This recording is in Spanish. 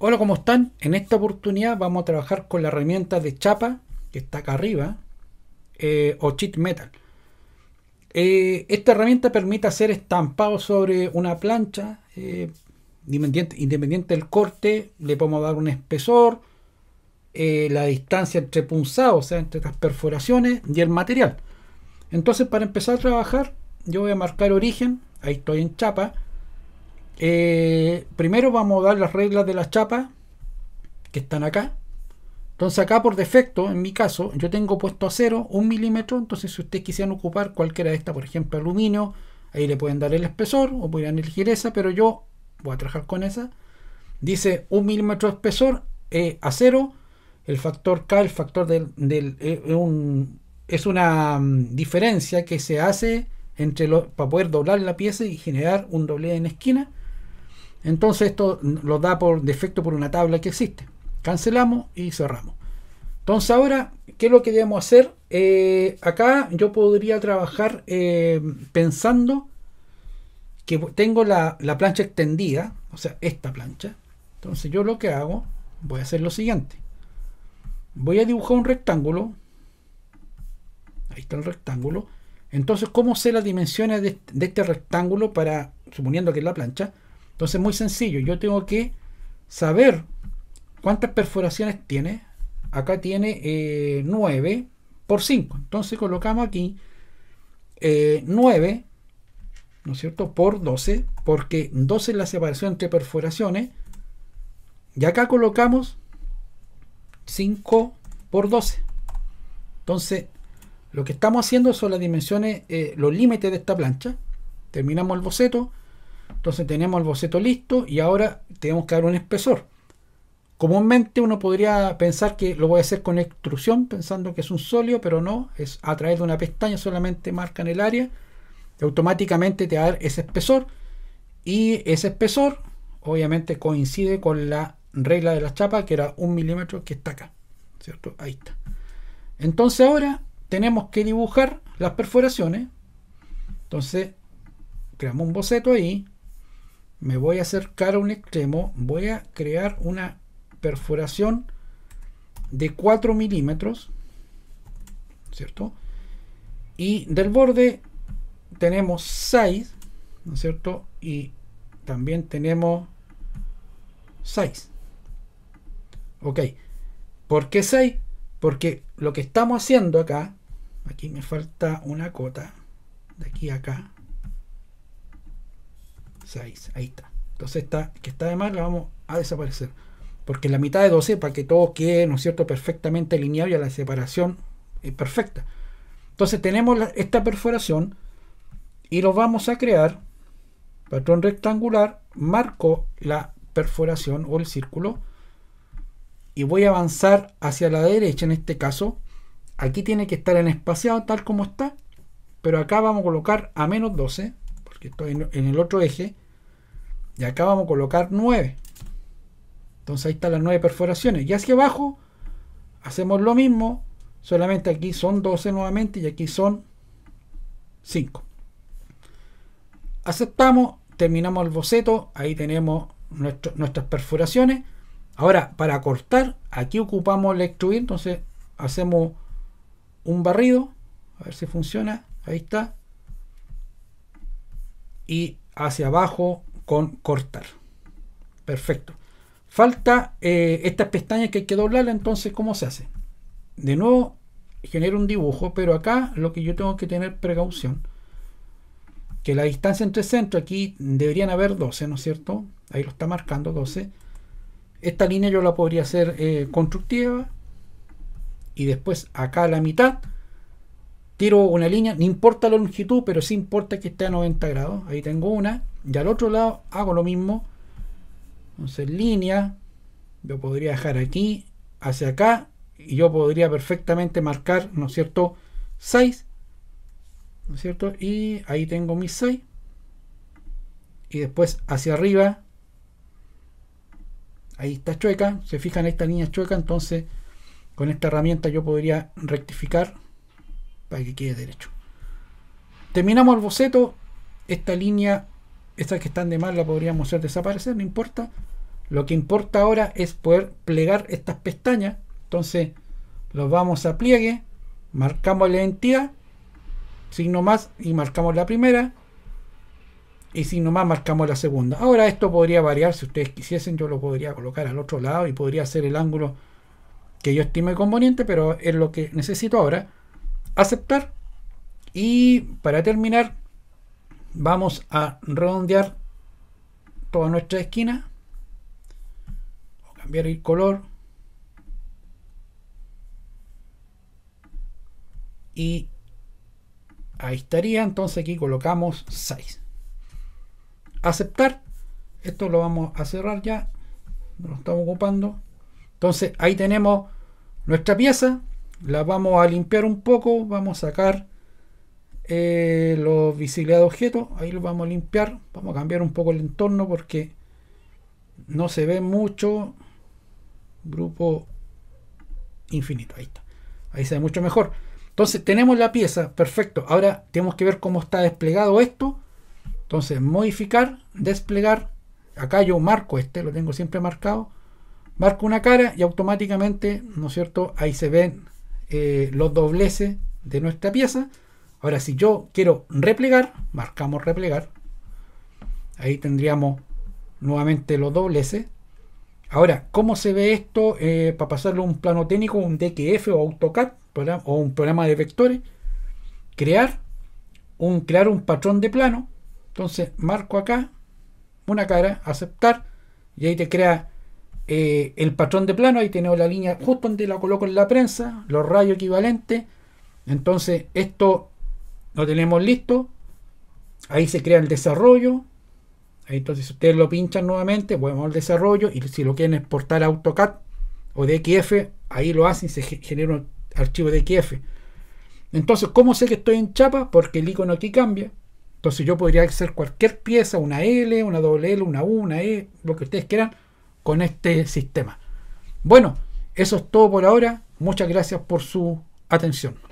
Hola, ¿cómo están? En esta oportunidad vamos a trabajar con la herramienta de chapa, que está acá arriba, eh, o cheat metal. Eh, esta herramienta permite hacer estampado sobre una plancha, eh, independiente, independiente, del corte, le podemos dar un espesor, la distancia entre punzados, o sea, entre las perforaciones y el material. Entonces, para empezar a trabajar, yo voy a marcar origen, ahí estoy en chapa, eh, primero vamos a dar las reglas de las chapas que están acá. Entonces acá por defecto, en mi caso, yo tengo puesto a 0, 1 milímetro. Entonces si ustedes quisieran ocupar cualquiera de estas, por ejemplo aluminio, ahí le pueden dar el espesor o pueden elegir esa, pero yo voy a trabajar con esa. Dice un milímetro de espesor eh, a El factor K, el factor del, eh, es una mm, diferencia que se hace entre para poder doblar la pieza y generar un doble en esquina. Entonces esto lo da por defecto por una tabla que existe. Cancelamos y cerramos. Entonces ahora, ¿qué es lo que debemos hacer? Eh, acá yo podría trabajar eh, pensando que tengo la, plancha extendida, o sea, esta plancha. Entonces yo lo que hago, voy a hacer lo siguiente. Voy a dibujar un rectángulo. Ahí está el rectángulo. Entonces, ¿cómo sé las dimensiones de, de este rectángulo para, suponiendo que es la plancha? Entonces, muy sencillo, yo tengo que saber cuántas perforaciones tiene. Acá tiene 9 eh, por 5. Entonces colocamos aquí 9, eh, ¿no es cierto?, por 12, porque 12 es la separación entre perforaciones. Y acá colocamos 5 por 12. Entonces, lo que estamos haciendo son las dimensiones, eh, los límites de esta plancha. Terminamos el boceto entonces tenemos el boceto listo y ahora tenemos que dar un espesor. Comúnmente uno podría pensar que lo voy a hacer con extrusión, pensando que es un sólido, pero no, es a través de una pestaña, solamente marcan el área, automáticamente te va a dar ese espesor, y ese espesor obviamente coincide con la regla de la chapa, que era un milímetro que está acá, ¿cierto? Ahí está. Entonces ahora tenemos que dibujar las perforaciones, entonces creamos un boceto ahí, me voy a acercar a un extremo voy a crear una perforación de 4 milímetros ¿cierto? y del borde tenemos 6 ¿no es cierto? y también tenemos 6 ok ¿por qué 6? porque lo que estamos haciendo acá aquí me falta una cota de aquí a acá ahí está. Entonces esta que está de más la vamos a desaparecer. Porque la mitad de 12, para que todo quede, ¿no es cierto?, perfectamente alineado y la separación es eh, perfecta. Entonces tenemos esta perforación y lo vamos a crear, patrón rectangular, marco la perforación o el círculo y voy a avanzar hacia la derecha en este caso. Aquí tiene que estar en espaciado tal como está, pero acá vamos a colocar a menos 12 que estoy en el otro eje, y acá vamos a colocar 9. Entonces ahí están las 9 perforaciones. Y hacia abajo hacemos lo mismo, solamente aquí son 12 nuevamente y aquí son 5. Aceptamos, terminamos el boceto, ahí tenemos nuestras perforaciones. Ahora, para cortar, aquí ocupamos el extruir, entonces hacemos un barrido, a ver si funciona, ahí está y hacia abajo con cortar. Perfecto. Falta eh, estas pestañas que hay que doblarla, entonces ¿cómo se hace? De nuevo genera un dibujo, pero acá lo que yo tengo que tener precaución, que la distancia entre centro, aquí deberían haber 12, ¿no es cierto? Ahí lo está marcando 12. Esta línea yo la podría hacer eh, constructiva y después acá a la mitad tiro una línea, no importa la longitud, pero sí importa que esté a 90 grados. Ahí tengo una. Y al otro lado hago lo mismo. Entonces línea, yo podría dejar aquí, hacia acá, y yo podría perfectamente marcar, ¿no es cierto?, 6. ¿No es cierto? Y ahí tengo mis 6. Y después hacia arriba. Ahí está chueca. Se fijan, esta línea chueca. Entonces, con esta herramienta yo podría rectificar para que quede derecho. Terminamos el boceto. Esta línea, estas que están de mal la podríamos hacer desaparecer, no importa. Lo que importa ahora es poder plegar estas pestañas. Entonces, los vamos a pliegue, marcamos la identidad, signo más y marcamos la primera. Y signo más marcamos la segunda. Ahora esto podría variar, si ustedes quisiesen, yo lo podría colocar al otro lado y podría hacer el ángulo que yo estime conveniente, pero es lo que necesito ahora aceptar. Y para terminar, vamos a redondear toda nuestra esquina. cambiar el color. Y ahí estaría. Entonces aquí colocamos 6. Aceptar. Esto lo vamos a cerrar ya. No lo estamos ocupando. Entonces ahí tenemos nuestra pieza la vamos a limpiar un poco vamos a sacar eh, los visibles de objetos ahí lo vamos a limpiar vamos a cambiar un poco el entorno porque no se ve mucho grupo infinito ahí está ahí se ve mucho mejor entonces tenemos la pieza perfecto ahora tenemos que ver cómo está desplegado esto entonces modificar desplegar acá yo marco este lo tengo siempre marcado marco una cara y automáticamente no es cierto ahí se ven eh, los dobleces de nuestra pieza. Ahora, si yo quiero replegar, marcamos replegar. Ahí tendríamos nuevamente los dobleces. Ahora, ¿cómo se ve esto eh, para pasarlo a un plano técnico, un DQF o AutoCAD o un programa de vectores? Crear un, crear un patrón de plano. Entonces, marco acá una cara, aceptar, y ahí te crea eh, el patrón de plano, ahí tenemos la línea justo donde la coloco en la prensa, los rayos equivalentes. Entonces, esto lo tenemos listo. Ahí se crea el desarrollo. Ahí, entonces, si ustedes lo pinchan nuevamente, podemos el desarrollo. Y si lo quieren exportar a AutoCAD o DXF, ahí lo hacen y se genera un archivo DXF. Entonces, ¿cómo sé que estoy en chapa? Porque el icono aquí cambia. Entonces, yo podría hacer cualquier pieza, una L, una doble L, una U, una E, lo que ustedes quieran con este sistema. Bueno, eso es todo por ahora. Muchas gracias por su atención.